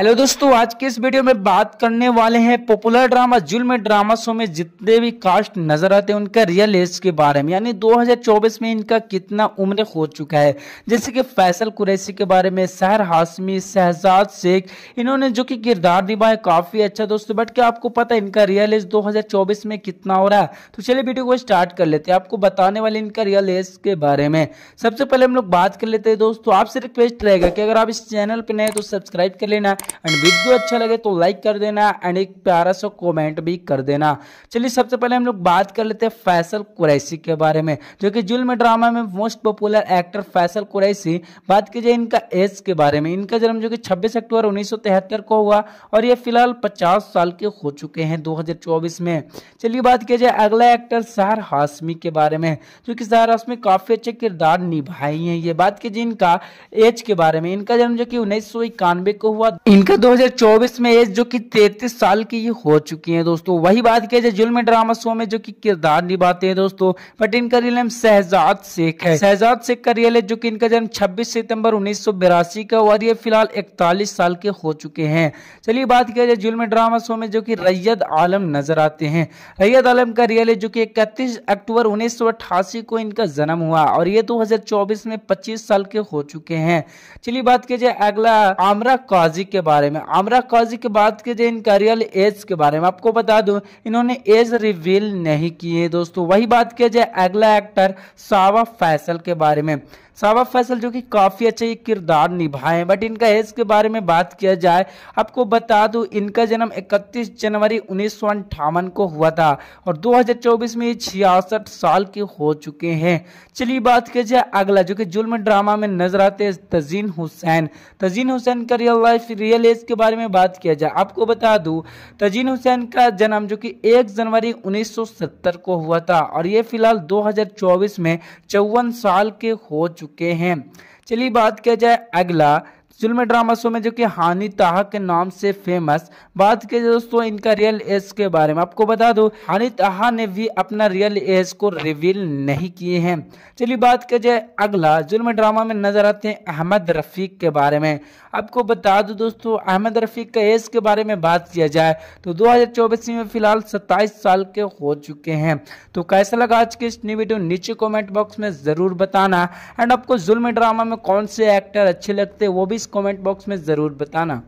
hello दोस्तों आज के इस वीडियो में बात करने वाले हैं पॉपुलर ड्रामा में ड्रामा शो में जितने भी कास्ट नजर आते हैं उनका रियल एज के बारे में यानी 2024 में इनका कितना उम्र हो चुका है जैसे कि फैसल कुरैसी के बारे में सहर हाशमी शहजाद शेख इन्होंने जो कि किरदार निभाया काफी अच्छा दोस्तों बट क्या आपको पता है इनका रियल एज दो में कितना हो रहा है तो चलिए वीडियो को स्टार्ट कर लेते हैं आपको बताने वाले इनका रियल एज के बारे में सबसे पहले हम लोग बात कर लेते हैं दोस्तों आपसे रिक्वेस्ट रहेगा कि अगर आप इस चैनल पर नए तो सब्सक्राइब कर लेना एंड वीडियो अच्छा लगे तो लाइक कर देना एंड एक प्यारा सा कॉमेंट भी कर देना चलिए सबसे पहले हम लोग बात कर लेते हैं फैसल कुरैसी के बारे में जो कि जुल्म ड्रामा में most popular actor Faisal Qureshi बात की जाए इनका एज के बारे में इनका जन्म जो कि 26 अक्टूबर उन्नीस को हुआ और ये फिलहाल 50 साल के हो चुके हैं 2024 में चलिए बात की जाए अगला एक्टर सहर हाशमी के बारे में जो कि सहर हाशमी काफ़ी अच्छे किरदार निभाए हैं ये बात की जाए इनका एज के बारे में इनका जन्म जो कि उन्नीस को हुआ इनका 2024 में एज जो कि 33 साल की ये हो चुकी हैं दोस्तों वही बात किया जाए जुल्म ड्रामा शो में जो कि किरदार निभाते हैं दोस्तों बट इनका रियल नेम शहजाद शेख है शहजाद शेख का रियल है जो कि इनका जन्म 26 सितंबर उन्नीस का और ये फिलहाल 41 साल के हो चुके हैं चलिए बात किया जाए जुल्म ड्रामा शो में जो की रैयद आलम नजर आते हैं रैयद आलम का रियल है जो की इकतीस अक्टूबर उन्नीस को इनका जन्म हुआ और ये दो में पच्चीस साल के हो चुके हैं चलिए बात किया जाए अगला आमरा काजी के बारे में आमरा काजी की बात की जाए इनका रियल एज के बारे में आपको बता दूं इन्होंने एज रिवील नहीं किए दोस्तों वही बात किया जाए अगला एक्टर सावा फैसल के बारे में शबाब फैसल जो कि काफ़ी अच्छे किरदार निभाए बट इनका एज के बारे में बात किया जाए आपको बता दूँ इनका जन्म 31 जनवरी उन्नीस को हुआ था और 2024 में छियासठ साल के हो चुके हैं चलिए बात किया जाए अगला जो कि जुल्म ड्रामा में नजर आते हैं तजीन हुसैन तजीन हुसैन का रियल लाइफ रियल एज के बारे में बात किया जाए आपको बता दूँ तजीन हुसैन का जन्म जो कि एक जनवरी उन्नीस को हुआ था और ये फिलहाल दो में चौवन साल के हो चुके चुके हैं चलिए बात किया जाए अगला जुल्म ड्रामा शो में जो कि हानि ताहा के नाम से फेमस बात की दोस्तों इनका रियल एज के बारे में आपको बता दो हानि ताहा ने भी अपना रियल एज को रिवील नहीं किए हैं चलिए बात की जाए अगला जुल्म ड्रामा में नजर आते हैं अहमद रफीक के बारे में आपको बता दो दोस्तों अहमद रफीक का एज के बारे में बात किया जाए तो चौबीस में फिलहाल सत्ताईस साल के हो चुके हैं तो कैसा लगा आज की इस वीडियो नीचे कॉमेंट बॉक्स में ज़रूर बताना एंड आपको जुल्म ड्रामा में कौन से एक्टर अच्छे लगते हैं वो भी कमेंट बॉक्स में ज़रूर बताना